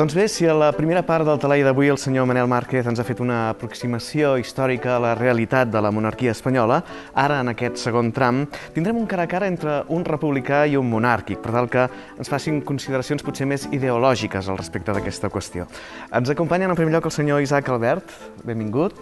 Doncs bé, si a la primera part del Talai d'avui el senyor Manel Márquez ens ha fet una aproximació històrica a la realitat de la monarquia espanyola, ara en aquest segon tram tindrem un cara a cara entre un republicà i un monàrquic, per tal que ens facin consideracions potser més ideològiques al respecte d'aquesta qüestió. Ens acompanyen en primer lloc el senyor Isaac Albert, benvingut,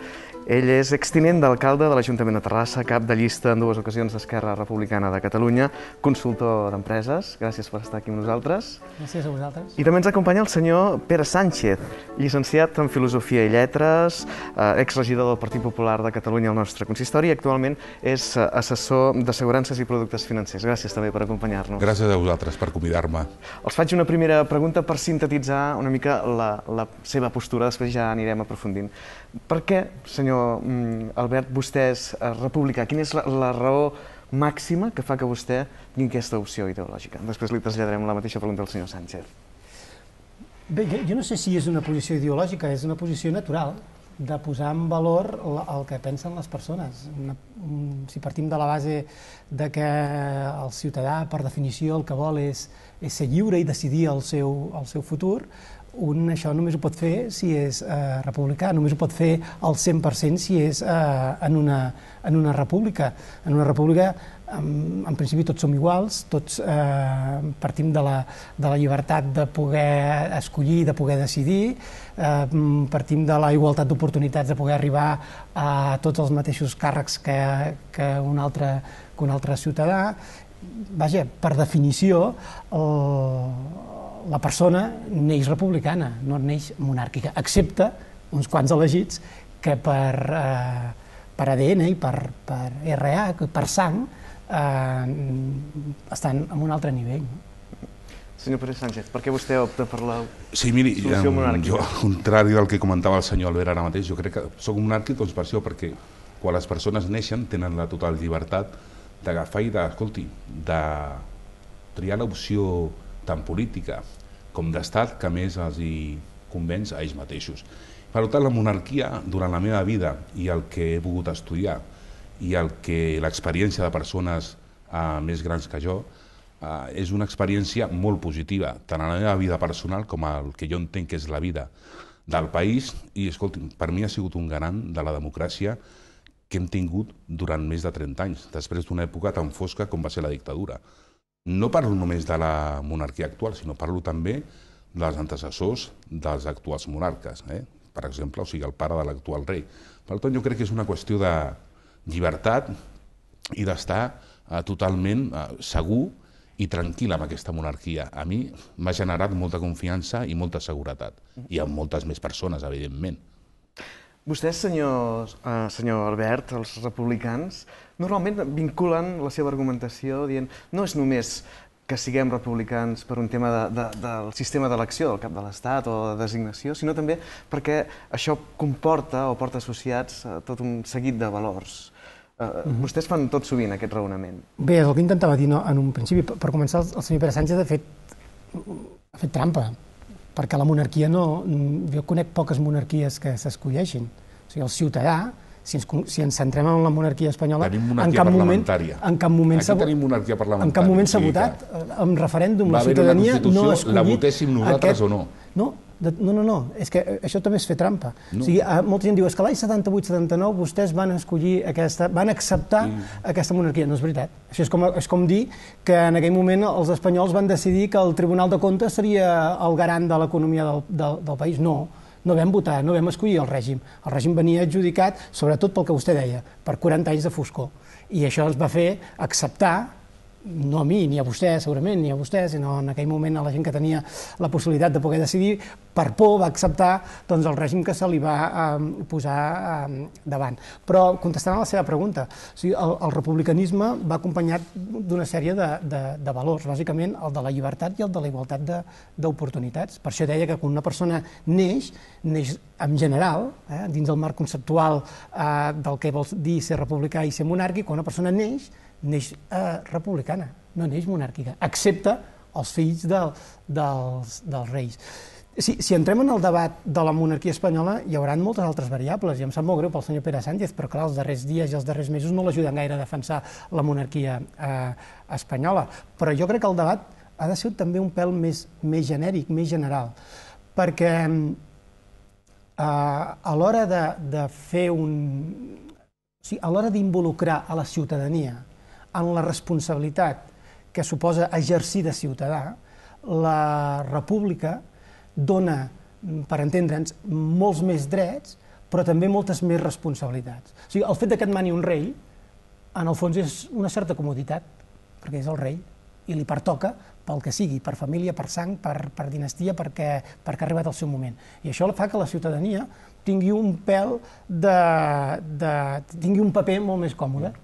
ell és extinent d'alcalde de l'Ajuntament de Terrassa, cap de llista en dues ocasions d'Esquerra Republicana de Catalunya, consultor d'empreses. Gràcies per estar aquí amb nosaltres. Gràcies a vosaltres. I també ens acompanya el senyor Pere Sánchez, llicenciat en Filosofia i Lletres, eh, exregidor del Partit Popular de Catalunya al nostre consistori i actualment és eh, assessor d'assegurances i productes financers. Gràcies també per acompanyar-nos. Gràcies a vosaltres per convidar-me. Els faig una primera pregunta per sintetitzar una mica la, la seva postura, després ja anirem aprofundint. Per què, senyor mm, Albert, vostè és eh, república? Quina és la, la raó màxima que fa que vostè tingui aquesta opció ideològica? Després li traslladarem la mateixa pregunta al senyor Sánchez. Bé, jo, jo no sé si és una posició ideològica, és una posició natural de posar en valor el que pensen les persones. Una, mm, si partim de la base de que el ciutadà, per definició, el que vol és, és ser lliure i decidir el seu, el seu futur, un això només ho pot fer si és eh, republicà, només ho pot fer al 100% si és eh, en, una, en una república. En una república, en, en principi, tots som iguals, tots eh, partim de la, de la llibertat de poder escollir, de poder decidir, eh, partim de la igualtat d'oportunitats de poder arribar a tots els mateixos càrrecs que, que, un, altre, que un altre ciutadà. Vaja, per definició, el, la persona neix republicana, no neix monàrquica, excepte uns quants elegits que per, eh, per ADN i per, per RA, per sang, eh, estan en un altre nivell. Senyor Pérez Sánchez, per què vostè opta per la sí, miri, solució monàrquica? Jo, al contrari del que comentava el senyor Albert ara mateix, jo crec que sóc monàrquic doncs per això, perquè quan les persones neixen tenen la total llibertat d'agafar i de, de triar l'opció tant política com d'estat, que més els hi convenç a ells mateixos. Per tant, la monarquia, durant la meva vida i el que he pogut estudiar i el que l'experiència de persones eh, més grans que jo, eh, és una experiència molt positiva, tant en la meva vida personal com al que jo entenc que és la vida del país i, escolti, per mi ha sigut un garant de la democràcia que hem tingut durant més de 30 anys, després d'una època tan fosca com va ser la dictadura. No parlo només de la monarquia actual, sinó parlo també dels antecessors dels actuals monarques. Eh? Per exemple, o sigui, el pare de l'actual rei. Per tant, jo crec que és una qüestió de llibertat i d'estar eh, totalment eh, segur i tranquil amb aquesta monarquia. A mi m'ha generat molta confiança i molta seguretat. I amb moltes més persones, evidentment. Vostès, senyor, eh, senyor Albert, els republicans, normalment vinculen la seva argumentació dient no és només que siguem republicans per un tema de, de, del sistema d'elecció del cap de l'Estat o de designació, sinó també perquè això comporta o porta associats a eh, tot un seguit de valors. Uh, mm -hmm. Vostès fan tot sovint aquest raonament. Bé, és el que intentava dir no, en un principi. Per, per començar, el, el senyor Pere Sánchez ha fet, ha fet trampa, perquè la monarquia no... Mm, jo conec poques monarquies que s'escolleixin. O sigui, el ciutadà, si ens, si ens centrem en la monarquia espanyola, en cap moment, en cap moment s'ha en cap moment s'ha votat en eh, referèndum, la ciutadania no ha escollit... La votéssim nosaltres aquest, o no? No, de, no, no, no, és que això també és fer trampa. No. O sigui, molta gent diu, és que l'any 78-79 vostès van escollir aquesta, van acceptar mm. aquesta monarquia. No és veritat. Això és com, és com dir que en aquell moment els espanyols van decidir que el Tribunal de Comptes seria el garant de l'economia del, del, del país. No, no vam votar, no vam escollir el règim. El règim venia adjudicat, sobretot pel que vostè deia, per 40 anys de foscor. I això ens va fer acceptar no a mi, ni a vostè segurament, ni a vostè, sinó en aquell moment a la gent que tenia la possibilitat de poder decidir, per por va acceptar doncs, el règim que se li va eh, posar eh, davant. Però contestant a la seva pregunta, o sigui, el, el republicanisme va acompanyat d'una sèrie de, de, de valors, bàsicament el de la llibertat i el de la igualtat d'oportunitats. Per això deia que quan una persona neix, neix en general, eh, dins del marc conceptual eh, del que vols dir ser republicà i ser monàrquic, quan una persona neix, neix eh, republicana, no neix monàrquica, excepte els fills del, dels, dels reis. Si, si entrem en el debat de la monarquia espanyola, hi haurà moltes altres variables, i em sap molt greu pel senyor Pere Sánchez, però clar, els darrers dies i els darrers mesos no l'ajuden gaire a defensar la monarquia eh, espanyola. Però jo crec que el debat ha de ser també un pèl més, més genèric, més general, perquè eh, a l'hora de, de fer un... O sigui, a l'hora d'involucrar a la ciutadania en la responsabilitat que suposa exercir de ciutadà, la república dona, mm, per entendre'ns, molts més drets, però també moltes més responsabilitats. O sigui, el fet que et mani un rei, en el fons és una certa comoditat, perquè és el rei, i li pertoca pel que sigui, per família, per sang, per, per dinastia, perquè, perquè ha arribat el seu moment. I això fa que la ciutadania tingui un pèl de, de... tingui un paper molt més còmode. Sí.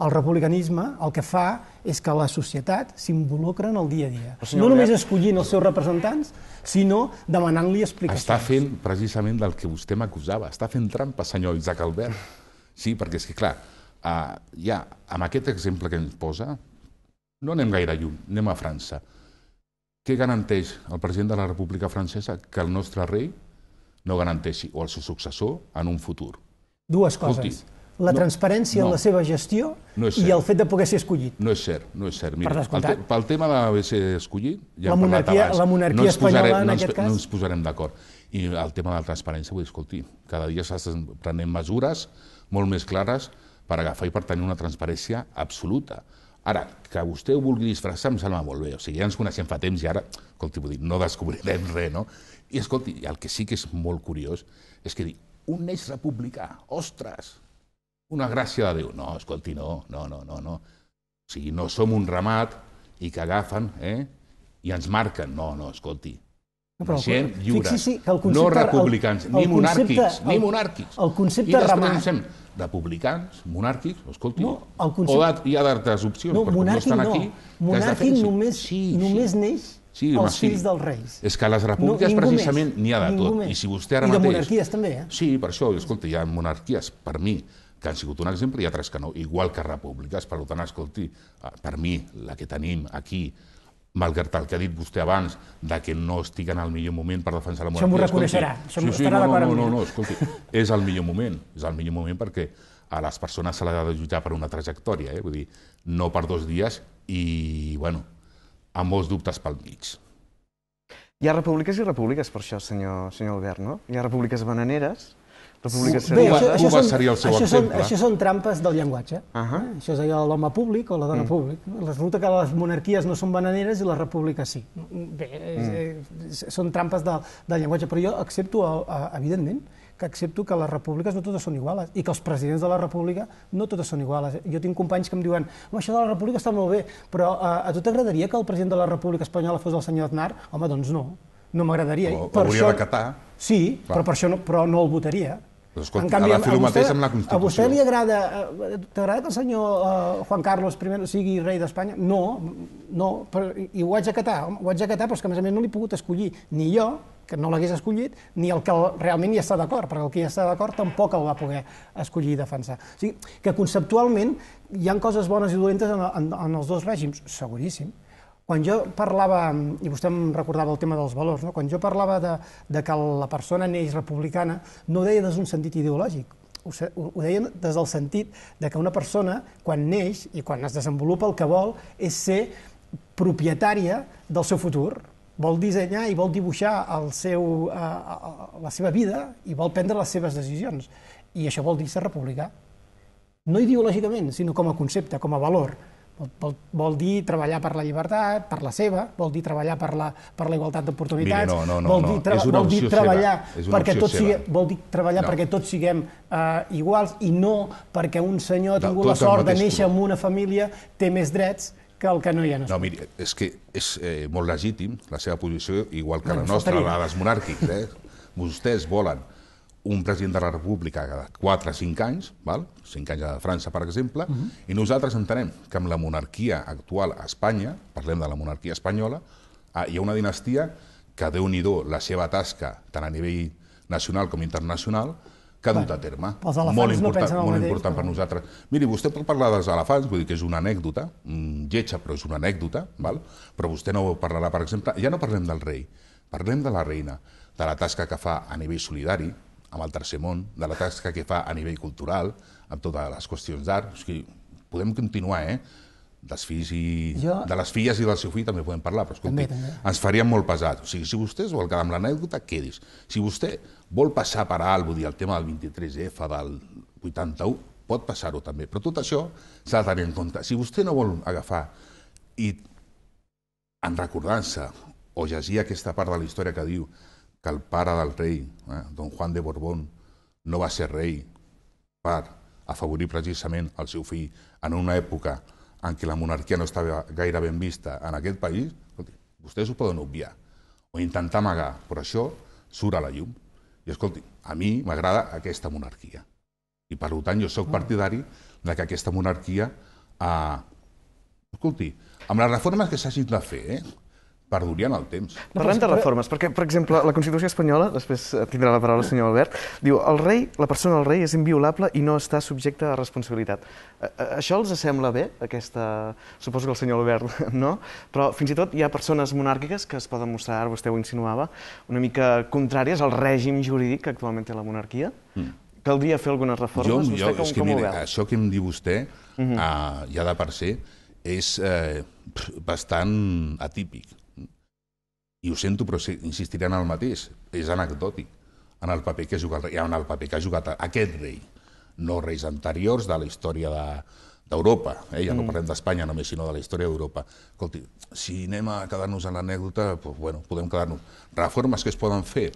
El republicanisme el que fa és que la societat s'involucra en el dia a dia. No només escollint els seus representants, sinó demanant-li explicacions. Està fent precisament del que vostè m'acusava. Està fent trampa, senyor Isaac Albert. Sí, perquè és que, clar, uh, ja, amb aquest exemple que ens posa, no anem gaire lluny, anem a França. Què garanteix el president de la República Francesa que el nostre rei no garanteixi, o el seu successor, en un futur? Dues coses. Escolti, la transparència no, en la seva gestió no i el fet de poder ser escollit. No és cert, no és cert. Mira, per pel, te, pel tema de ser escollit, ja la monarquia, abans, la monarquia no espanyola, posarem, en no aquest ens, cas... No ens posarem d'acord. I el tema de la transparència, vull dir, escolti, cada dia s'estan prenent mesures molt més clares per agafar i per tenir una transparència absoluta. Ara, que vostè ho vulgui disfressar em sembla molt bé. O sigui, ja ens coneixem fa temps i ara, escolti, vull dir, no descobrirem res, no? I escolti, el que sí que és molt curiós és que dir, un neix republicà, ostres, una gràcia de Déu. No, escolti, no, no, no, no. O sigui, no som un ramat i que agafen eh, i ens marquen. No, no, escolti, no, però gent lliure, sí, que el no republicans, el, el ni monàrquics, concepte, ni monàrquics. El, el concepte I després ramat... republicans, monàrquics, escolti, no, el concepte... o hi ha d'altres opcions, no, perquè no estan no. aquí. Monàrquic només, sí, només sí. neix sí, els sí. fills dels reis. És que a les repúbliques no, precisament n'hi ha de tot. Més. I si vostè ara I mateix... de monarquies també, eh? Sí, per això, escolta, hi ha monarquies, per mi, que han sigut un exemple, i altres que no, igual que repúbliques. Per tant, escolti, eh, per mi, la que tenim aquí, malgrat el que ha dit vostè abans, de que no estic en el millor moment per defensar la monarquia... Això m'ho reconeixerà, això sí, sí, no, no, no, no, no, escolti, és el millor moment, és el millor moment perquè a les persones se l'ha de jutjar per una trajectòria, eh? vull dir, no per dos dies i, bueno, amb molts dubtes pel mig. Hi ha repúbliques i repúbliques per això, senyor, senyor Albert, no? Hi ha repúbliques bananeres, República Bé, això, això, són, seria el seu això, exemple. Són, això són trampes del llenguatge. Uh -huh. Això és allò de l'home públic o la dona mm. públic. Resulta que les monarquies no són bananeres i la república sí. Bé, mm. és, és, són trampes del, del llenguatge, però jo accepto, evidentment, que accepto que les repúbliques no totes són iguales i que els presidents de la república no totes són iguales. Jo tinc companys que em diuen això de la república està molt bé, però a, eh, a tu t'agradaria que el president de la república espanyola fos el senyor Aznar? Home, doncs no, no m'agradaria. Hauria això... de catar. Sí, però, per això no, però no el votaria. Doncs escolta, en canvi, ha de fer el mateix amb la Constitució. A vostè li agrada, eh, t'agrada que el senyor uh, Juan Carlos I sigui rei d'Espanya? No, no, però, i ho haig acatar, home, ho haig acatar, però és que a més a més no l'he pogut escollir ni jo, que no l'hagués escollit, ni el que realment hi està d'acord, perquè el que hi està d'acord tampoc el va poder escollir i defensar. O sigui, que conceptualment hi han coses bones i dolentes en, en, en els dos règims, seguríssim, quan jo parlava, i vostè em recordava el tema dels valors, no? quan jo parlava de, de que la persona neix republicana, no ho deia des d'un sentit ideològic, ho, ho deia des del sentit de que una persona, quan neix i quan es desenvolupa, el que vol és ser propietària del seu futur, vol dissenyar i vol dibuixar el seu, eh, eh la seva vida i vol prendre les seves decisions. I això vol dir ser republicà. No ideològicament, sinó com a concepte, com a valor. Vol, vol dir treballar per la llibertat, per la seva, vol dir treballar per la, per la igualtat d'oportunitats, no, no, no, vol dir, no. vol dir treballar, perquè tots, siguem, vol dir treballar no. perquè tots siguem eh, iguals i no perquè un senyor ha tingut no, la sort de néixer en una família té més drets que el que no hi ha No, miri, és que és eh, molt legítim la seva posició, igual que no, la nostra, la dels monàrquics. Eh? Vostès volen un president de la República cada 4 o 5 anys, val? 5 anys de França, per exemple, uh -huh. i nosaltres entenem que amb la monarquia actual a Espanya, parlem de la monarquia espanyola, ah, hi ha una dinastia que, déu nhi la seva tasca, tant a nivell nacional com internacional, que ha dut a terme. Molt important, no molt mateix, important però... per nosaltres. Miri, vostè pot parlar dels elefants, vull dir que és una anècdota, lletja, però és una anècdota, val? però vostè no parlarà, per exemple, ja no parlem del rei, parlem de la reina, de la tasca que fa a nivell solidari, amb el tercer món, de la tasca que fa a nivell cultural, amb totes les qüestions d'art. O sigui, podem continuar, eh? dels fills i... Jo... de les filles i del seu fill també podem parlar, però escolti, també, també. ens faríem molt pesat. O sigui, si vostè es vol quedar amb l'anècdota, quedis. Si vostè vol passar per alt, dir, el tema del 23F, del 81, pot passar-ho també. Però tot això s'ha de tenir en compte. Si vostè no vol agafar i en recordant-se o llegir aquesta part de la història que diu que el pare del rei, eh, don Juan de Borbón, no va ser rei per afavorir precisament el seu fill en una època en què la monarquia no estava gaire ben vista en aquest país, escolti, vostès ho poden obviar o intentar amagar, però això surt a la llum. I escolti, a mi m'agrada aquesta monarquia. I per tant jo sóc ah. partidari de que aquesta monarquia... Eh, escolti, amb les reformes que s'hagin de fer, eh, en el temps. Parlant de reformes, perquè, per exemple, la Constitució espanyola, després tindrà la paraula el senyor Albert, diu el rei, la persona del rei és inviolable i no està subjecte a responsabilitat. això els sembla bé, aquesta... Suposo que el senyor Albert no, però fins i tot hi ha persones monàrquiques que es poden mostrar, ara vostè ho insinuava, una mica contràries al règim jurídic que actualment té la monarquia. Mm. Caldria fer algunes reformes? Jo, vostè, jo, com, és que, com mira, això que em diu vostè, mm -hmm. uh, ja de per ser, és eh, bastant atípic i ho sento, però insistiré en el mateix, és anecdòtic, en el paper que ha jugat, en el paper que ha jugat aquest rei, no reis anteriors de la història de, d'Europa, eh? ja no mm. parlem d'Espanya només, sinó de la història d'Europa. Escolti, si anem a quedar-nos en l'anècdota, pues, bueno, podem quedar-nos. Reformes que es poden fer?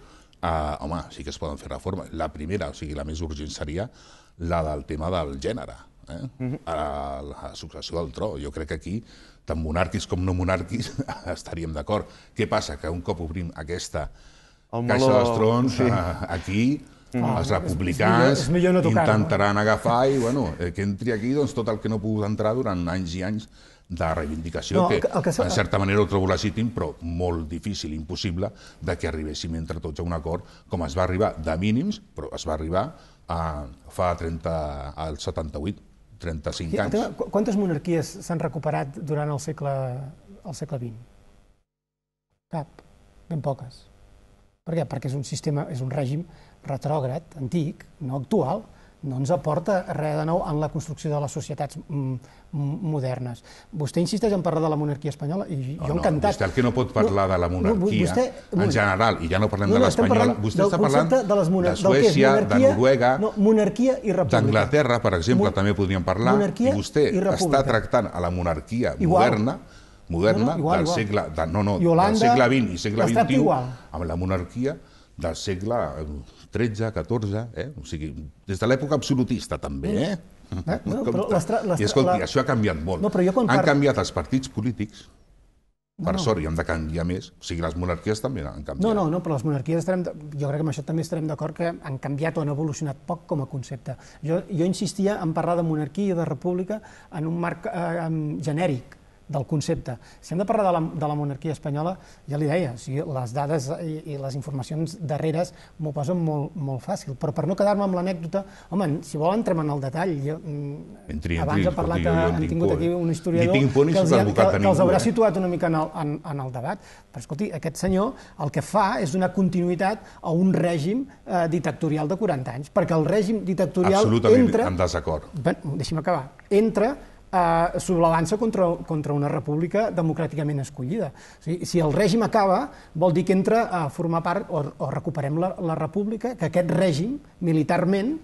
Uh, home, sí que es poden fer reformes. La primera, o sigui, la més urgent seria la del tema del gènere eh? a la successió del tro. Jo crec que aquí, tant monarquis com no monarquis, estaríem d'acord. Què passa? Que un cop obrim aquesta el caixa dels trons, sí. Eh, aquí no, mm. els ah, republicans és millor, és millor no eh? intentaran agafar i bueno, eh, que entri aquí doncs, tot el que no ha pogut entrar durant anys i anys de reivindicació, no, que, el que, en certa manera ho trobo legítim, però molt difícil, impossible, de que arribéssim entre tots a un acord, com es va arribar de mínims, però es va arribar a, fa 30, al 78, 35 anys. Tema, quantes monarquies s'han recuperat durant el segle, el segle XX? Cap, ben poques. Per què? Perquè és un sistema, és un règim retrògrad, antic, no actual, no ens aporta res de nou en la construcció de les societats mm, modernes. Vostè insisteix en parlar de la monarquia espanyola i jo he oh, no, encantat. Vostè el que no pot parlar de la monarquia vostè, en general, i ja no parlem no, no, de l'espanyola, vostè està parlant de, les de Suècia, de Noruega, no, monarquia i república. D'Anglaterra, per exemple, Mon... també podríem parlar, monarquia i vostè i està tractant a la monarquia Igual. moderna moderna no, no, igual, del, igual. Segle, de, no, no, Holanda, del segle XX i segle XXI, igual. amb la monarquia del segle XIII, XIV, eh? o sigui, des de l'època absolutista també, doncs eh? Eh? No, però I escolti, la... això ha canviat molt. No, però jo quan Han parlo... canviat els partits polítics, per no. sort, i hem de canviar més. O sigui, les monarquies també han canviat. No, no, no però les monarquies estarem... De... Jo crec que amb això també estarem d'acord que han canviat o han evolucionat poc com a concepte. Jo, jo insistia en parlar de monarquia i de república en un marc eh, genèric, del concepte. Si hem de parlar de la, de la monarquia espanyola, ja li deia, o sigui, les dades i, i les informacions darreres m'ho posen molt, molt fàcil, però per no quedar-me amb l'anècdota, home, si vol entrem en el detall. Jo, mm, entri, abans entri, he parlat, jo, jo han tingut por. aquí eh? un historiador ni por, que, els, que, que, que els haurà eh? situat una mica en el, en, en el debat, però escolti, aquest senyor el que fa és donar continuïtat a un règim eh, dictatorial de 40 anys, perquè el règim dictatorial Absolutament entra... Absolutament en desacord. Ben, deixi'm acabar. Entra Eh, sublevant-se contra, contra una república democràticament escollida. O sigui, si el règim acaba, vol dir que entra a formar part o, o recuperem la, la república que aquest règim, militarment,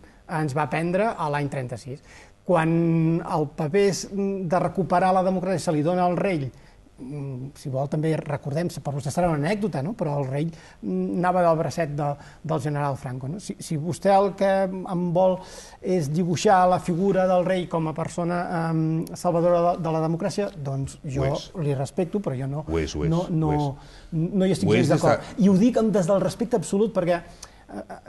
ens va prendre a l'any 36. Quan el paper de recuperar la democràcia se li dona al rei Mm, si vol també recordem, per vostè serà una anècdota, no? però el rei mm, anava del bracet de, del general Franco. No? Si, si vostè el que em vol és dibuixar la figura del rei com a persona um, salvadora de, de la democràcia, doncs jo li respecto, però jo no, ho és, ho és, no, no, ho és. no hi estic gens d'acord. I ho dic des del respecte absolut perquè eh, eh,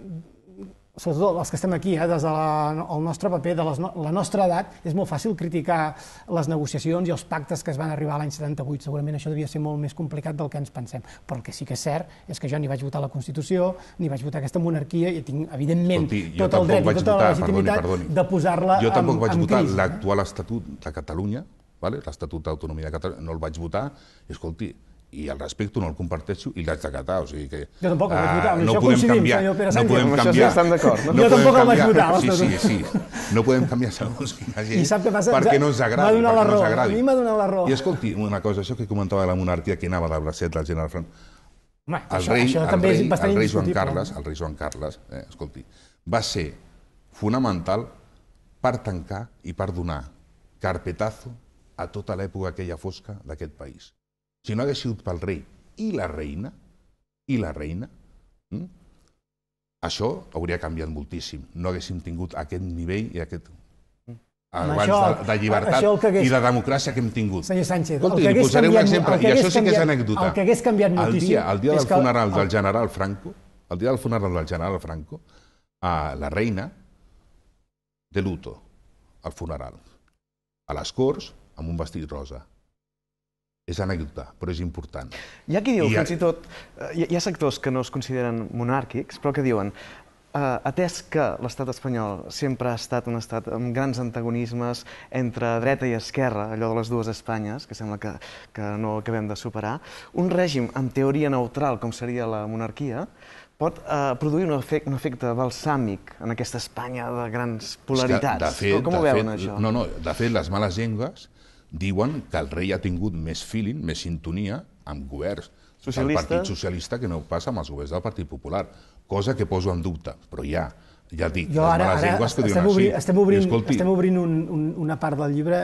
sobretot els que estem aquí, eh, des del de la, nostre paper, de les, la nostra edat, és molt fàcil criticar les negociacions i els pactes que es van arribar l'any 78. Segurament això devia ser molt més complicat del que ens pensem. Però el que sí que és cert és que jo ni vaig votar la Constitució, ni vaig votar aquesta monarquia, i tinc, evidentment, Escolti, tot el dret i tota votar, la legitimitat perdoni, perdoni. de posar-la en, crisi. Jo tampoc vaig votar l'actual Estatut de Catalunya, vale? l'Estatut d'Autonomia de Catalunya, no el vaig votar. Escolti, i el respecto, no el comparteixo i l'haig de catar. O sigui que, jo tampoc el vaig eh, no això podem canviar, senyor Pere Sánchez. No podem canviar. Això sí d'acord. No? no? jo tampoc el vaig votar. Sí, sí, sí. No podem canviar segons quina gent I sap què passa? perquè no ens agradi. M'ha donat la raó. A mi m'ha donat la raó. I escolti, una cosa, això que comentava de la monarquia, que anava de bracet del general Franco, Home, el això, rei, això el, rei, el rei Joan Carles, el rei Joan Carles, eh, escolti, va ser fonamental per tancar i per donar carpetazo a tota l'època aquella fosca d'aquest país si no hagués sigut pel rei i la reina, i la reina, mm? això hauria canviat moltíssim. No haguéssim tingut aquest nivell i aquest hm, abans això, de, de llibertat hagués, i de democràcia que hem tingut. Senyor Sánchez, el que hagués canviat, un i això sí que és anècdota. El que hagués canviat moltíssim... El dia, el dia del funeral del general Franco, el dia del funeral del general Franco, a la reina de luto, al funeral, a les Corts, amb un vestit rosa és anècdota, però és important. Hi ha qui diu, I fins ha... i tot, eh, hi, ha sectors que no es consideren monàrquics, però que diuen, eh, atès que l'estat espanyol sempre ha estat un estat amb grans antagonismes entre dreta i esquerra, allò de les dues Espanyes, que sembla que, que no acabem de superar, un règim amb teoria neutral, com seria la monarquia, pot eh, produir un, efecte, un efecte balsàmic en aquesta Espanya de grans polaritats. que, de fet, com, ho veuen, fet, això? No, no, de fet, les males llengües diuen que el rei ha tingut més feeling, més sintonia amb governs del Partit Socialista que no passa amb els governs del Partit Popular, cosa que poso en dubte, però ja, ja et dic, jo les ara, les llengües que estem, obri, així, estem obrint, escolti, estem obrint un, un, una part del llibre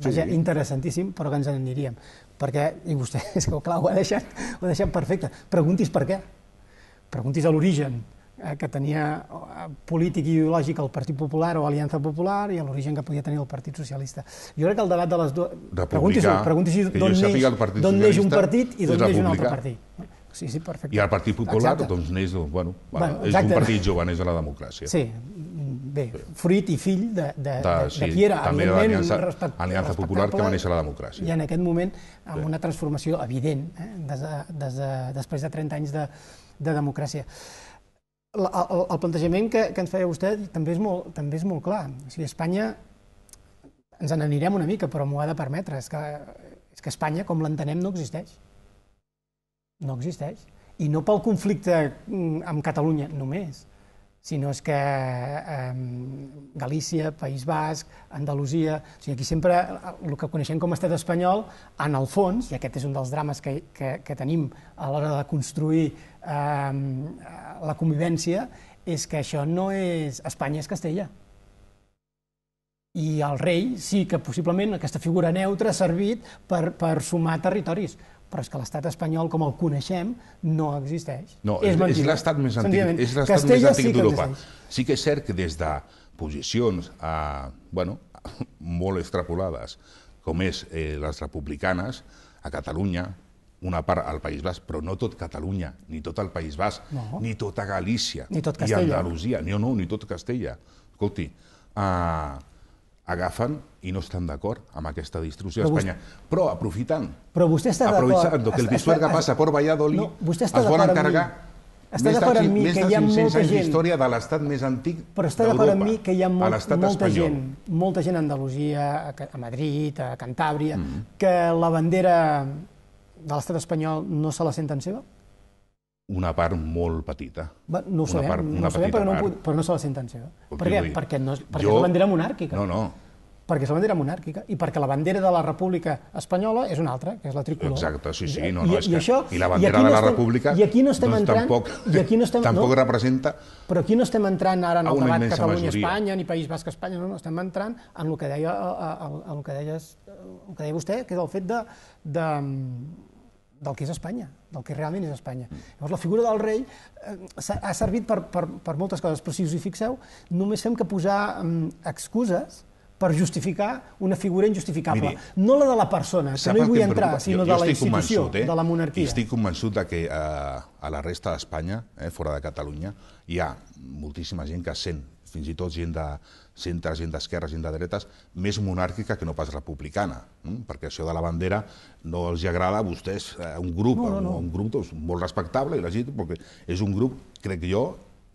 vaja, sí. interessantíssim, però que ens n'aniríem, perquè, i vostè, és que clar, ho ha deixat, ho ha deixat perfecte, preguntis per què, preguntis a l'origen, Eh, que tenia eh, polític i ideològic el Partit Popular o Aliança Popular i l'origen que podia tenir el Partit Socialista. Jo crec que el debat de les dues... Pregunti-s'ho, pregunti d'on neix, neix un partit i d'on neix un altre partit. Sí, sí, perfecte. I el Partit Popular exacte. doncs neix... Bueno, bueno, és un partit jove, neix de la democràcia. Sí, bé, fruit i fill de, de, de, sí, de qui era, també evidentment, de l'Aliança Popular que va néixer a la democràcia. I en aquest moment, amb una transformació evident, eh, des de, des de, després de 30 anys de, de democràcia el, el, el plantejament que, que ens feia vostè també és molt, també és molt clar. O sigui, Espanya ens n'anirem una mica, però m'ho ha de permetre. És que, és que Espanya, com l'entenem, no existeix. No existeix. I no pel conflicte mm, amb Catalunya només, sinó és que eh, Galícia, País Basc, Andalusia, o sigui, aquí sempre el que coneixem com a estat espanyol, en el fons, i aquest és un dels drames que, que, que tenim a l'hora de construir eh, la convivència, és que això no és... Espanya és Castella. I el rei sí que possiblement aquesta figura neutra ha servit per, per sumar territoris, però és que l'estat espanyol, com el coneixem, no existeix. No, és, és l'estat més antic, és l'estat més antic sí d'Europa. Sí que és cert que des de posicions a, eh, bueno, molt extrapolades, com és eh, les republicanes, a Catalunya, una part al País Basc, però no tot Catalunya, ni tot el País Basc, no. ni tota Galícia, ni tot Castella. ni Andalusia, ni, no, ni tot Castella. Escolti, eh, agafen i no estan d'acord amb aquesta distribució d'Espanya. Vostè... Però aprofitant, però vostè està aprofitant que el Pisuerga passa per Valladolid, no, es vol encargar està d'acord amb mi que hi ha molta gent... d'història de l'estat més antic Però està d'acord amb mi que hi ha molt, molta espanyol. gent, molta gent a Andalusia, a Madrid, a Cantàbria, mm -hmm. que la bandera de l'estat espanyol no se la senten seva? una part molt petita. no ho sabem, part, no ho sabem eh? perquè no, però no és la sentència. Per què? Perquè, no, perquè jo... és la bandera monàrquica. No, no. Perquè és la bandera monàrquica i perquè la bandera de la República Espanyola és una altra, que és la tricolor. Exacte, sí, sí. No, no, I, és i, que... això, I la bandera i aquí de la estem, República i aquí no estem doncs, entrant, tampoc, i aquí no estem, tampoc no, representa... Però aquí no estem entrant ara en el debat Catalunya-Espanya ni País Basc-Espanya, no, no, estem entrant en el que deia, el, eh, el, eh, el, el que deies, el que deia vostè, que és el fet de, de, de del que és Espanya, del que realment és Espanya. Llavors, la figura del rei eh, ha servit per, per, per moltes coses, però si us hi fixeu, només fem que posar eh, excuses per justificar una figura injustificable. Miri, no la de la persona, que no hi vull entrar, sinó jo, jo de la institució, eh? de la monarquia. I estic convençut de que eh, a la resta d'Espanya, eh, fora de Catalunya, hi ha moltíssima gent que sent fins i tot gent de centre, gent d'esquerra, gent de dretes, més monàrquica que no pas republicana, mm? perquè això de la bandera no els agrada a vostès, a eh, un grup, no, no, no. un grup doncs, molt respectable i legítim, perquè és un grup, crec jo,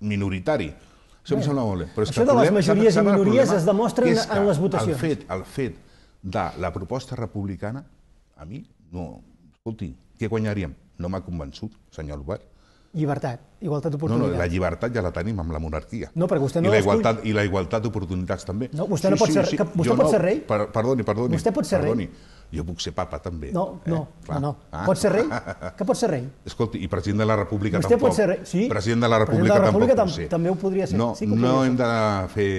minoritari. Això Bé, em sembla molt bé. Però és això que de problema, les majories i minories es demostren en les votacions. El fet, el fet de la proposta republicana, a mi, no... Escolti, què guanyaríem? No m'ha convençut, senyor Albert Llibertat, igualtat d'oportunitats. No, no, la llibertat ja la tenim amb la monarquia. No, perquè vostè no... I la igualtat, i la igualtat d'oportunitats també. No, vostè sí, no pot, sí, ser, sí, que, vostè pot no, ser rei. Per, perdoni, perdoni. Vostè pot ser perdoni. rei. Jo puc ser papa, també. No, eh? no, Clar. no, no. Ah. Pot ser rei? Que pot ser rei? Escolti, i president de la República vostè tampoc. Pot ser rei. Sí. President de la República, de la República tampoc tam També ho podria ser. No, sí podria no ser. hem de fer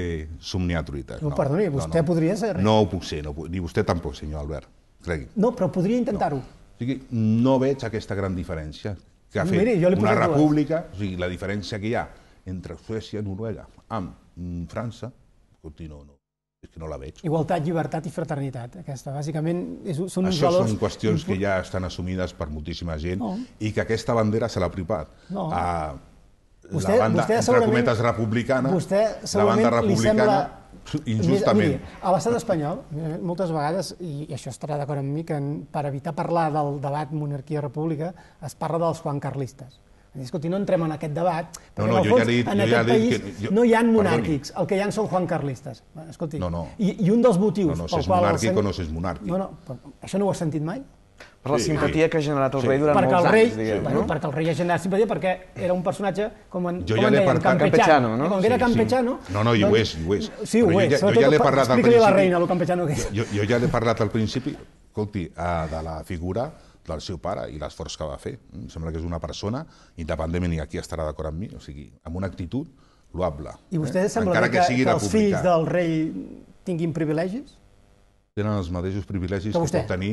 somniar truites. No, no perdoni, vostè no, no. podria ser rei. No ho puc ser, no, ni vostè tampoc, senyor Albert, cregui. No, però podria intentar-ho. O sigui, no veig aquesta gran diferència que ha fet Miri, una república, dues. o sigui, la diferència que hi ha entre Suècia i Noruega amb mm, França, continuo, no, és que no la veig. Igualtat, llibertat i fraternitat, aquesta. Bàsicament és, són uns Això valors... són qüestions que ja estan assumides per moltíssima gent no. i que aquesta bandera se l'ha apropat no. Ah, a vostè, la banda, vostè, entre cometes, republicana, vostè, la banda republicana... Li sembla injustament. Mira, a l'estat espanyol, eh, moltes vegades, i això estarà d'acord amb mi, que per evitar parlar del debat monarquia-república es parla dels Juan Carlistes. Escolti, no entrem en aquest debat, perquè no, no, en el fons, ja dit, en aquest ja país que, jo... no hi ha monàrquics, Perdoni. el que hi ha són Carlistes. Escolti, no, no. I, i un dels motius... No, no, és monàrquic o no és monàrquic. No, no, això no ho has sentit mai? Per la simpatia que ha generat el rei durant perquè molts rei, anys, diguem, bueno, no? Perquè el rei ha generat simpatia perquè era un personatge, com, en, jo com ja en deien, campechano, no? Com que era campechano... Sí, No, no, i ho doncs és, i ho és. Sí, ho és, sobretot ja explica-li a la reina el campechano que és. Jo, jo ja l'he parlat al principi, escolti, de la figura del seu pare i l'esforç que va fer. Mm, em sembla que és una persona, independentment, i aquí estarà d'acord amb mi, o sigui, amb una actitud loable. I vostè eh? sembla que, que, que els fills del rei tinguin privilegis? Tenen els mateixos privilegis que, que pot tenir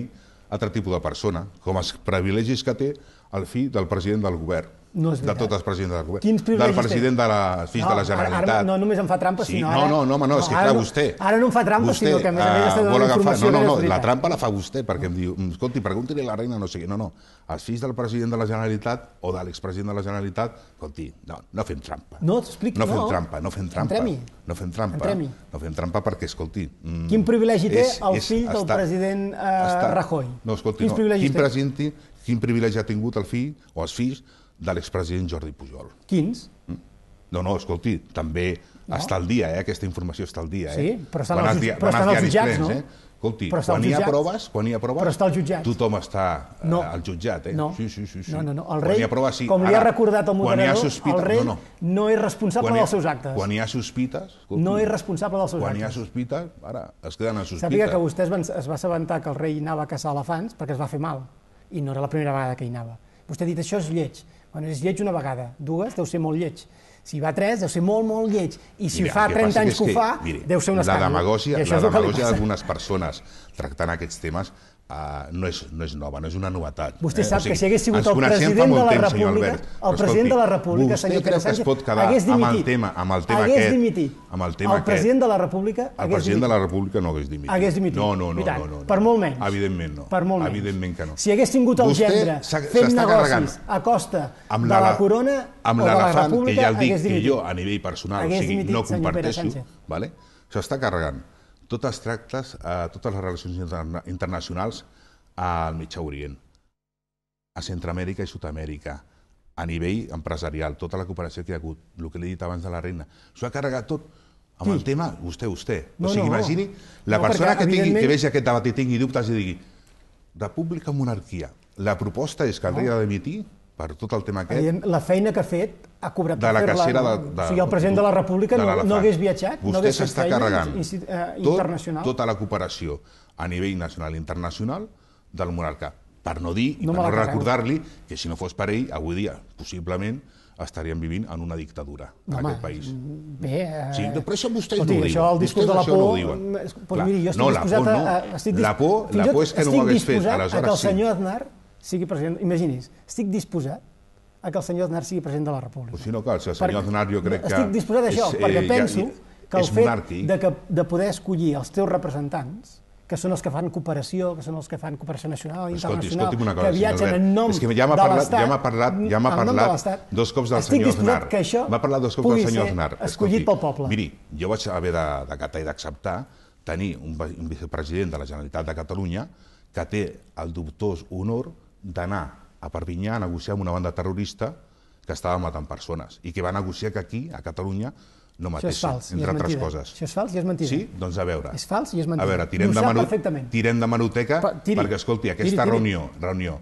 altre tipus de persona, com els privilegis que té el fill del president del govern. No és veritat. de tot el president del govern. Quins privilegis Del president de les fills no, de la Generalitat. Ara, ara, no només em fa trampa, sí. sinó ara... No, no, no, home, no, és que clar, vostè... Ara no em fa trampa, vostè, sinó que a més a més eh, està donant informació No, no, no, la trampa la fa vostè, perquè em diu, mm, escolti, pregunti-li a la reina, no sé què. No, no, els fills del president de la Generalitat o de l'expresident de la Generalitat, escolti, no, no fem trampa. No, t'explico, no. No fem trampa, no fem trampa. Entrem-hi. No fem trampa. Entrem no fem trampa perquè, escolti... Mm, Quin privilegi té és, el fill del president eh, Rajoy? No, escolti, no. Quin quin privilegi ha tingut el fill o els fills de l'expresident Jordi Pujol. Quins? Mm. No, no, escolti, també no. està al dia, eh? aquesta informació està al dia. Eh? Sí, però estan, els, dia, però estan els jutjats, no? Eh? Escolti, però quan, hi ha proves, quan hi ha proves, però està al jutjat. tothom està no. Eh, al jutjat. Eh? No. Sí, sí, sí, sí. No, no, no. El rei, proves, sí. com li ha recordat el moderador, sospita, el rei no, no. no és responsable ha, dels seus actes. Quan hi ha sospites... Escolti, no és responsable dels seus quan actes. Quan hi ha sospites, ara, es queden a sospites. Sàpiga que vostès van, es va assabentar que el rei anava a caçar elefants perquè es va fer mal, i no era la primera vegada que hi anava. Vostè ha dit, això és lleig. Quan és lleig una vegada, dues, deu ser molt lleig. Si va tres, deu ser molt, molt lleig. I si mira, fa 30 anys que, que ho fa, deu ser un escàndol. la demagògia d'algunes persones tractant aquests temes Uh, no, és, no és nova, no és una novetat. Vostè eh? sap o sigui, que si hagués sigut el president de la temps, República, Albert, el president escolti, de la República, senyor Pere Sánchez, es pot quedar hagués dimitit, amb el tema, amb el tema aquest, dimitit. amb el tema el president aquest, de la República el president dimitit. de la República no hagués dimitit. Hagués dimitit. No, no, no, no, no, no, Per molt menys. Evidentment no. Per molt menys. Evidentment que no. Si hagués tingut el Vostè gendre fent negocis a costa amb la, de la corona amb o de la República, que ja el dic, que jo a nivell personal, o sigui, no comparteixo, vale? s'està carregant tots els tractes a eh, totes les relacions interna internacionals al Mitjà Orient, a Centroamèrica i Sud-amèrica, a nivell empresarial, tota la cooperació que hi ha hagut, el que li he dit abans de la reina, s'ho ha carregat tot amb sí. el tema, vostè, vostè. No, o sigui, no, imagini la no, persona perquè, que, tingui, que vegi aquest debat i tingui dubtes i digui república o monarquia. La proposta és que el no. rei ha d'emitir de per tot el tema aquest... La feina que ha fet ha cobrat de la cacera de, de, o sigui, el president de la República no, no hagués viatjat, Vostè no hagués fet feina carregant eh, internacional. Tot, tota la cooperació a nivell nacional i internacional del monarca, per no dir i no per no recordar-li que si no fos per ell, avui dia, possiblement, estaríem vivint en una dictadura en aquest país. Bé, eh... sí, però això vostès no ho diuen. Això, el discurs de la por... No, Pues, mm, miri, jo estic no, la por no. A, estic dis... la por, la por és que no ho hagués fet. Aleshores, a que el senyor Aznar sigui president, imagini's, estic disposat a que el senyor Aznar sigui president de la República. O si no, si el senyor Aznar jo crec que... Estic disposat a això, és, eh, perquè penso ja, que el fet monàrquic. de, que, de poder escollir els teus representants que són els que fan cooperació, que són els que fan cooperació nacional i internacional, escolti, cosa, que viatgen en nom és que ja de l'Estat. Ja m'ha parlat, ja m'ha parlat dos cops del senyor Aznar. que això m'ha parlat dos cops del senyor Aznar. escollit escolti, pel poble. Miri, jo vaig haver catar i d'acceptar tenir un, un vicepresident de la Generalitat de Catalunya que té el dubtós honor d'anar a Perpinyà a negociar amb una banda terrorista que estava matant persones i que va negociar que aquí, a Catalunya, no mateixin, fals, entre altres coses. Això és fals i és mentida. Sí? Doncs a veure. És fals i és mentida. A veure, tirem, de, manu... tirem de manoteca pa, tiri, perquè, escolti, aquesta tiri, tiri. reunió, reunió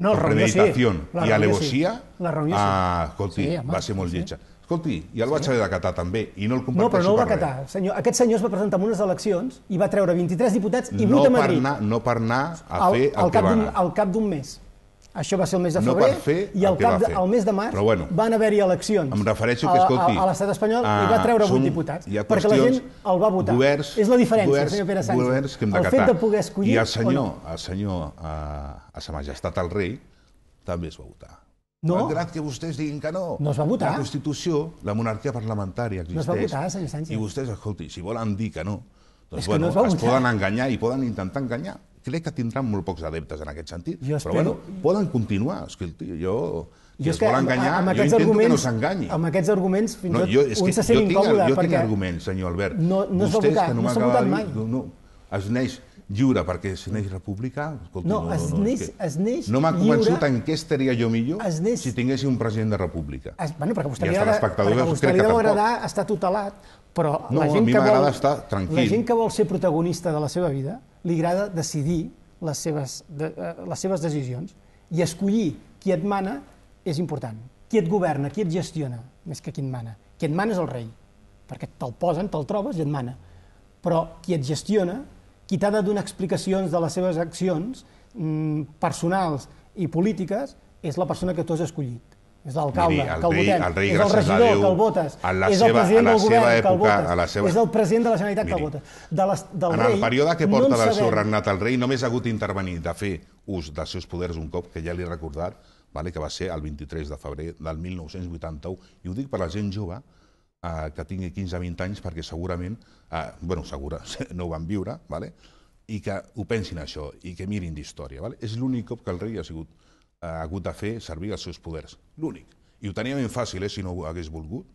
no, amb reunió sí. i alevosia, sí. La reunió sí. ah, escolti, sí, home, va ser molt sí. lletja. Escolti, ja el vaig haver de catar també, i no el comparteixo No, però no el va catar. Senyor, aquest senyor es va presentar en unes eleccions i va treure 23 diputats i 8 no a Madrid. anar, no per anar a al, fer el al que va anar. Al cap d'un mes. Això va ser el mes de febrer, no i al cap del mes de març bueno, van haver-hi eleccions em refereixo que, escolti, a, a l'estat espanyol a, ah, i va treure som, 8 diputats, perquè la gent el va votar. Governs, És la diferència, governs, senyor Pere Sánchez. Governs que hem de el catar. fet de poder escollir... I el senyor, no? el senyor a, eh, a sa majestat el rei, també es va votar. No? Malgrat que vostès diguin que no. No es va votar. La Constitució, la monarquia parlamentària existeix. No es va votar, senyor Sánchez. I vostès, escolti, si volen dir que no, doncs que bueno, no es, es poden enganyar i poden intentar enganyar. Crec que tindran molt pocs adeptes en aquest sentit. Jo espero... Però bueno, poden continuar. Escolti, jo... Si jo es vol enganyar, amb jo intento que no s'enganyi. Amb aquests arguments, fins no, jo, és un se sent incòmode. Jo tinc perquè... arguments, senyor Albert. No, no Vostès, es va votar, no s'ha votat mai. No, es neix lliure perquè es neix república? Escolti, no, no, es no, neix, no, es neix no m'ha convençut en què estaria jo millor neix, si tinguéssim un president de república. Es, bueno, perquè vostè li, ha d'agradar li estar tutelat, però no, la, gent que vol, estar tranquil. la gent que vol ser protagonista de la seva vida li agrada decidir les seves, de, eh, les seves decisions i escollir qui et mana és important. Qui et governa, qui et gestiona, més que qui et mana. Qui et mana és el rei, perquè te'l posen, te'l trobes i et mana. Però qui et gestiona quitada donar explicacions de les seves accions mm, personals i polítiques, és la persona que tu has escollit. És l'alcalde, que el votem. El rei, és el regidor, Déu, que el votes. és el president del govern, època, que el votes. La seva... És el president de la Generalitat, Miri, que el votes. De les, del en rei, el període que porta no del seu regnat el rei, només ha hagut d'intervenir, de fer ús dels seus poders un cop, que ja l'he recordat, vale, que va ser el 23 de febrer del 1981, i ho dic per la gent jove, eh, que tingui 15-20 anys perquè segurament, eh, bueno, segura, no ho van viure, vale? i que ho pensin això, i que mirin d'història. Vale? És l'únic cop que el rei ha, sigut, eh, ha hagut de fer servir els seus poders, l'únic. I ho tenia ben fàcil, eh, si no ho hagués volgut,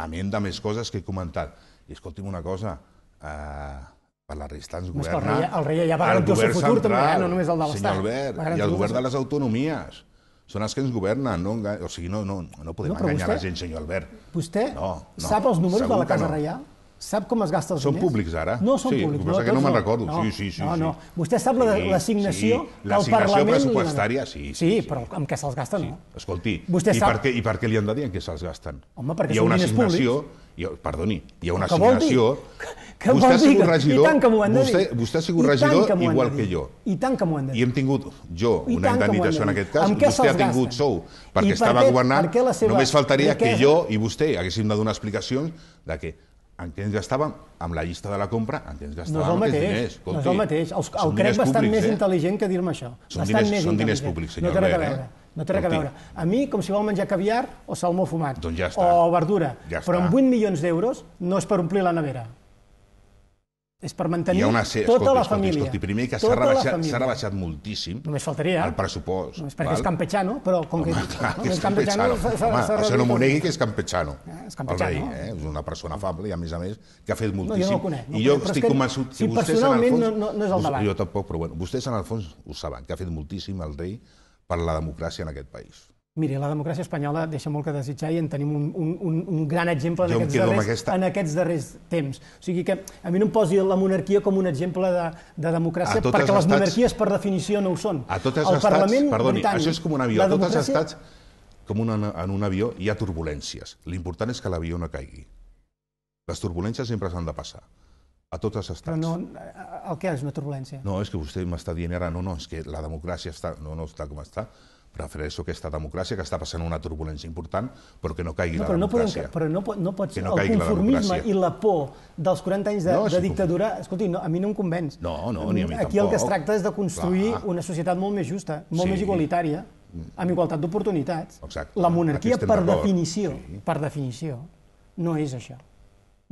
a ment de més coses que he comentat. I escolti'm una cosa, eh, per la resta ens governa... El rei, el rei ja va garantir el, seu futur, central, també, eh? no només el de l'Estat. Senyor Albert, i el govern de les autonomies són els que ens governen, no, o sigui, no, no, no podem no, enganyar vostè, la gent, senyor Albert. Vostè no, no, sap els números de la Casa no. Reial? Sap com es gasta els són diners? Són públics, ara. No són sí, públics. No, que no me'n recordo. No, sí, sí, sí, no, no. Vostè sap sí, l'assignació sí, que el Parlament... pressupostària, sí, sí, sí, sí. però amb què se'ls gasta, sí. no. Escolti, Vostè i, sap... per què, i per què li han de dir en què se'ls gasten? Home, perquè hi ha una assignació, públics. perdoni, hi ha una assignació... Vol dir? Que vostè ha sigut regidor, i tant que han de vostè, dir. vostè ha sigut regidor que igual que jo. I tant que m'ho han de dir. I hem tingut, jo, I una indemnització en aquest cas, vostè ha tingut sou, perquè estava governant, per seva... només faltaria que jo i vostè haguéssim de donar explicacions de que en què ens gastàvem amb la llista de la compra, en què ens gastàvem no diners. no és el mateix. Els, el crec bastant públics, més eh? intel·ligent que dir-me això. Són diners, més són diners públics, senyor no Albert. té res a veure. Eh? No té res a veure. A mi, com si vol menjar caviar o salmó fumat, doncs ja està. o verdura, ja està. però amb 8 milions d'euros no és per omplir la nevera. És per mantenir una, se... tota escolti, la escolti, família. Escolti, primer que s'ha tota rebaixat, rebaixat moltíssim Només faltaria, el eh? pressupost. Només perquè val? és campechano, però com que, clar, que és campechano... Home, això no m'ho negui que és campechano. Eh, és campechano. rei, eh? És una persona afable i, a més a més, que ha fet moltíssim. No, jo no el conec. No I jo conec, estic convençut que, si vostès, personalment, en el fons, no, no, és el debat. Jo tampoc, però bueno, vostès, en el fons, ho saben, que ha fet moltíssim el rei per la democràcia en aquest país. Mire, la democràcia espanyola deixa molt que desitjar i en tenim un, un, un gran exemple en aquests, darrers, aquesta... en aquests darrers temps. O sigui que a mi no em posi la monarquia com un exemple de, de democràcia, perquè les estats... monarquies per definició no ho són. A tots els estats, Parlament perdoni, britànic, això és com un avió, a tots els estats, com una, en un avió, hi ha turbulències. L'important és que l'avió no caigui. Les turbulències sempre s'han de passar a tots els estats. Però no, el que és una turbulència? No, és que vostè m'està dient ara, no, no, és que la democràcia està, no, no està com està Prefereixo aquesta democràcia que està passant una turbulència important, però que no caigui no, la democràcia. No podem, però no, pot, no pot ser no el conformisme i la por dels 40 anys de, no, de si dictadura... Com... Escolti, no, a mi no em convenç. No, no, ni a mi Aquí tampoc. Aquí el que es tracta és de construir Clar. una societat molt més justa, molt sí. més igualitària, amb igualtat d'oportunitats. La monarquia, per definició, sí. per definició, no és això.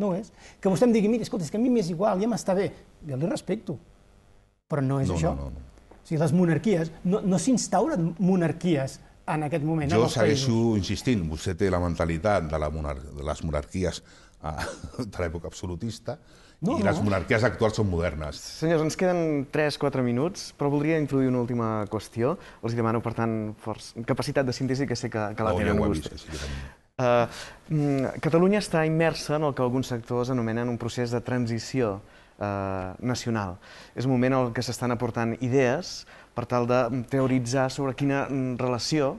No és. Que vostè em digui, mira, escolta, és que a mi m'és igual, ja m'està bé. Jo li respecto, però no és no, això. No, no, no sigui, les monarquies, no, no s'instauren monarquies en aquest moment. Jo segueixo insistint, vostè té la mentalitat de, la monar de les monarquies uh, de l'època absolutista, no, I les monarquies actuals són modernes. Senyors, ens queden 3-4 minuts, però voldria introduir una última qüestió. Els demano, per tant, capacitat de síntesi, que sé que, que la oh, tenen ja vostès. Uh, Catalunya està immersa en el que alguns sectors anomenen un procés de transició Eh, nacional. És un moment en què s'estan aportant idees per tal de teoritzar sobre quina mm, relació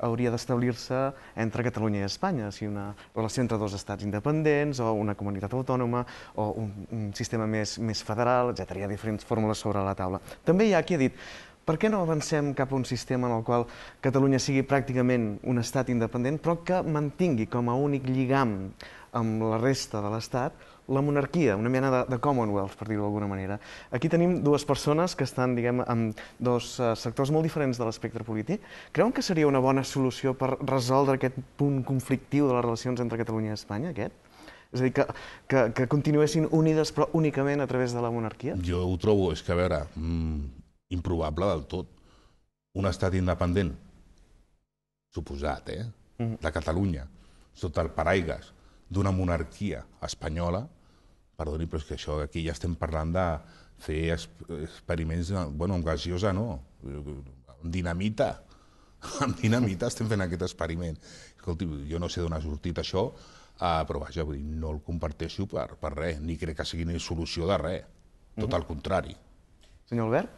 hauria d'establir-se entre Catalunya i Espanya, si una relació entre dos estats independents o una comunitat autònoma o un, un sistema més, més federal, etc. Hi ha diferents fórmules sobre la taula. També hi ha qui ha dit per què no avancem cap a un sistema en el qual Catalunya sigui pràcticament un estat independent, però que mantingui com a únic lligam amb la resta de l'estat la monarquia, una mena de, de Commonwealth, per dir-ho d'alguna manera. Aquí tenim dues persones que estan, diguem, en dos eh, sectors molt diferents de l'espectre polític. Creuen que seria una bona solució per resoldre aquest punt conflictiu de les relacions entre Catalunya i Espanya, aquest? És a dir, que, que, que continuessin unides però únicament a través de la monarquia? Jo ho trobo, és que a veure, mmm, improbable del tot. Un estat independent, suposat, eh?, mm -hmm. de Catalunya, sota el paraigues d'una monarquia espanyola, perdoni, però és que això aquí ja estem parlant de fer experiments, bueno, amb gasiosa no, amb dinamita. Amb dinamita estem fent aquest experiment. Escolti, jo no sé d'on ha sortit això, eh, però vaja, vull dir, no el comparteixo per, per res, ni crec que sigui ni solució de res. Tot uh mhm. -huh. al contrari. Senyor Albert?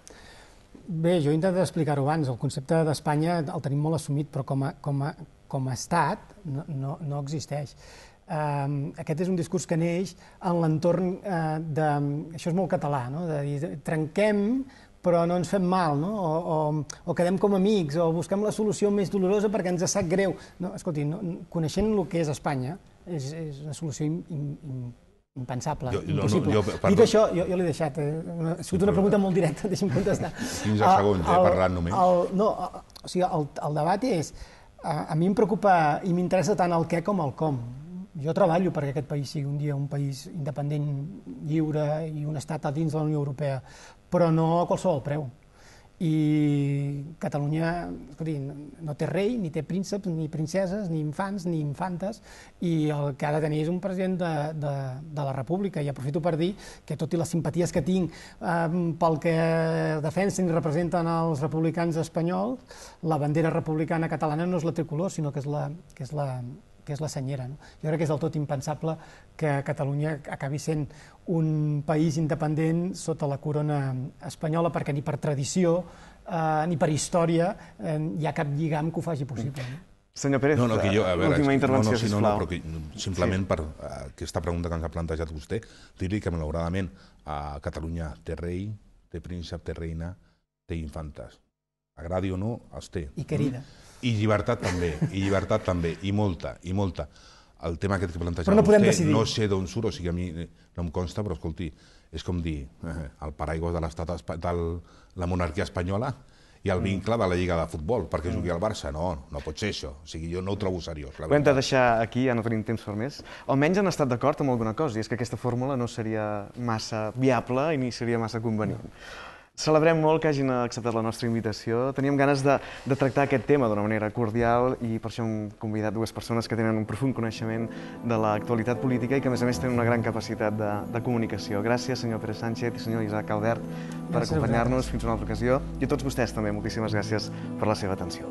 Bé, jo he intentat explicar-ho abans. El concepte d'Espanya el tenim molt assumit, però com a, com a, com a estat no, no, no existeix. Ehm, aquest és un discurs que neix en l'entorn eh, de... Això és molt català, no? De dir, trenquem però no ens fem mal, no? O, o, o quedem com amics, o busquem la solució més dolorosa perquè ens sap greu. No, escolti, no, coneixent el que és Espanya, és, és una solució in, in, impensable, jo, impossible. No, no, jo, perdó. Dit això, jo, jo l'he deixat, eh? ha sigut una pregunta molt directa, deixa'm contestar. 15 segons, eh, parlant només. El, no, o sigui, el, el debat és, a, eh, a mi em preocupa i m'interessa tant el què com el com jo treballo perquè aquest país sigui un dia un país independent, lliure i un estat a dins de la Unió Europea, però no a qualsevol preu. I Catalunya escolti, no té rei, ni té prínceps, ni princeses, ni infants, ni infantes, i el que ha de tenir és un president de, de, de la República. I aprofito per dir que, tot i les simpaties que tinc eh, pel que defensen i representen els republicans espanyols, la bandera republicana catalana no és la tricolor, sinó que és la, que és la, que és la senyera. No? Jo crec que és del tot impensable que Catalunya acabi sent un país independent sota la corona espanyola, perquè ni per tradició eh, ni per història eh, hi ha cap lligam que ho faci possible. No? Senyor Pérez, no, no, que jo, a veure, última intervenció, no, no, sí, sisplau. No, no, però que, simplement sí. per eh, aquesta pregunta que ens ha plantejat vostè, dir-li que malauradament a Catalunya té rei, té príncep, té reina, té infantes. Agradi o no, els té. I querida. Mm? I llibertat també, i llibertat també, i molta, i molta. El tema aquest que plantejava però no podem vostè, decidir. no sé d'on surt, o sigui, a mi no em consta, però escolti, és com dir eh, el paraigua de l'estat de la monarquia espanyola i el mm. vincle de la Lliga de Futbol, perquè jugui mm. al Barça. No, no pot ser això. O sigui, jo no ho trobo seriós. La ho hem de deixar aquí, ja no tenim temps per més. Almenys han estat d'acord amb alguna cosa, i és que aquesta fórmula no seria massa viable i ni seria massa convenient. No. Celebrem molt que hagin acceptat la nostra invitació. Teníem ganes de, de tractar aquest tema d'una manera cordial i per això hem convidat dues persones que tenen un profund coneixement de l'actualitat política i que, a més a més, tenen una gran capacitat de, de comunicació. Gràcies, senyor Pere Sánchez i senyor Isaac Albert, per acompanyar-nos fins a una altra ocasió. I a tots vostès també, moltíssimes gràcies per la seva atenció.